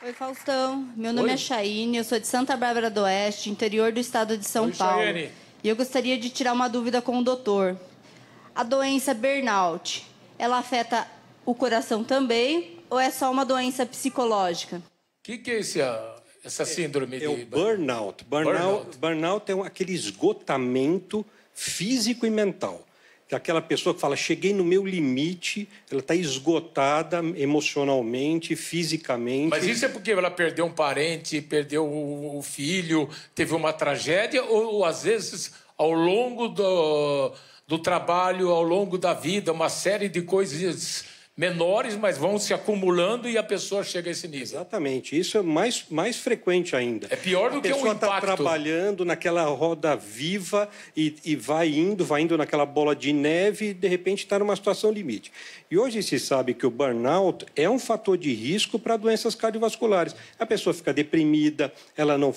Oi, Faustão. Meu nome é Oi. é Chaine, eu sou de Santa Bárbara do Oeste, interior do estado de São Oi, Paulo. Chayane. E eu gostaria de tirar uma dúvida com o doutor. A doença burnout, ela afeta o coração também ou é só uma doença psicológica? O que, que é esse, ah, essa é, síndrome? É, de... é o burnout. Burnout, burnout. burnout é um, aquele esgotamento físico e mental aquela pessoa que fala, cheguei no meu limite, ela está esgotada emocionalmente, fisicamente. Mas isso é porque ela perdeu um parente, perdeu o filho, teve uma tragédia, ou, ou às vezes ao longo do, do trabalho, ao longo da vida, uma série de coisas menores, mas vão se acumulando e a pessoa chega a esse nível. Exatamente. Isso é mais, mais frequente ainda. É pior do a que um tá impacto. A pessoa está trabalhando naquela roda viva e, e vai indo, vai indo naquela bola de neve e, de repente, está numa situação limite. E hoje se sabe que o burnout é um fator de risco para doenças cardiovasculares. A pessoa fica deprimida, ela não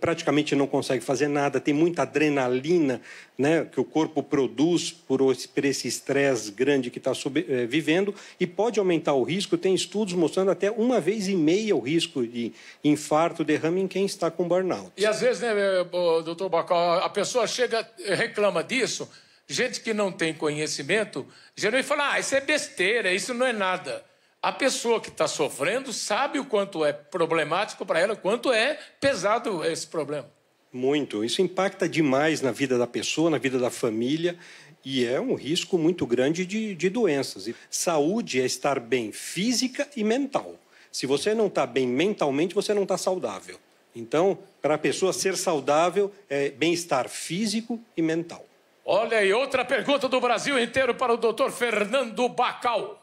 praticamente não consegue fazer nada, tem muita adrenalina né, que o corpo produz por, esse estresse grande que está é, eh, vivendo e pode aumentar o risco. Tem estudos mostrando até uma vez e meia o risco de infarto, derrame em quem está com burnout. E às vezes, né, eh, doutor Bacal, a pessoa chega, eh, reclama disso, gente que não tem conhecimento, geralmente fala, ah, isso é besteira, isso não é nada. A pessoa que está sofrendo sabe o quanto é problemático para ela, quanto é pesado esse problema. Muito. Isso impacta demais na vida da pessoa, na vida da família. E é um risco muito grande de, de doenças. Saúde é estar bem física e mental. Se você não está bem mentalmente, você não está saudável. Então, para a pessoa ser saudável, é bem-estar físico e mental. Olha aí, outra pergunta do Brasil inteiro para o doutor Fernando Bacal.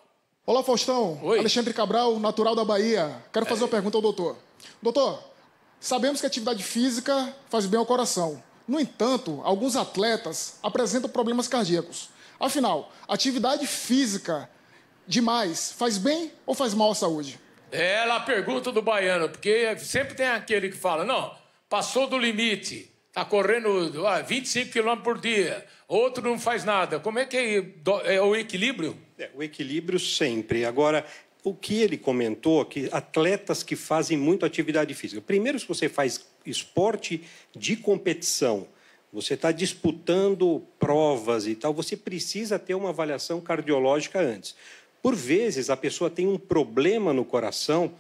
Olá, Faustão. Oi. Alexandre Cabral, natural da Bahia. Quero fazer é. uma pergunta ao doutor. Doutor, sabemos que a atividade física faz bem ao coração. No entanto, alguns atletas apresentam problemas cardíacos. Afinal, atividade física demais faz bem ou faz mal à saúde? É a pergunta do baiano, porque sempre tem aquele que fala: não, passou do limite, tá correndo ah, 25 km por dia, outro não faz nada. Como é que é o equilíbrio? É, o equilíbrio sempre. Agora, o que ele comentou, que atletas que fazem muito atividade física. Primeiro, se você faz esporte de competição, você está disputando provas e tal, você precisa ter uma avaliação cardiológica antes. Por vezes, a pessoa tem um problema no coração,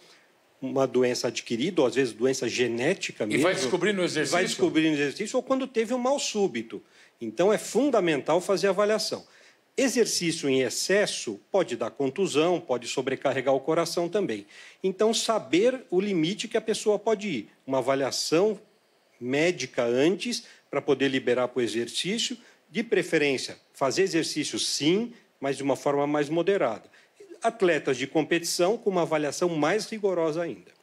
uma doença adquirida, ou às vezes doença genética mesmo. E vai descobrindo no exercício? Vai descobrir no exercício, ou quando teve um mal súbito. Então, é fundamental fazer avaliação. Exercício em excesso pode dar contusão, pode sobrecarregar o coração também. Então, saber o limite que a pessoa pode ir. Uma avaliação médica antes para poder liberar para o exercício. De preferência, fazer exercício sim, mas de uma forma mais moderada. Atletas de competição com uma avaliação mais rigorosa ainda.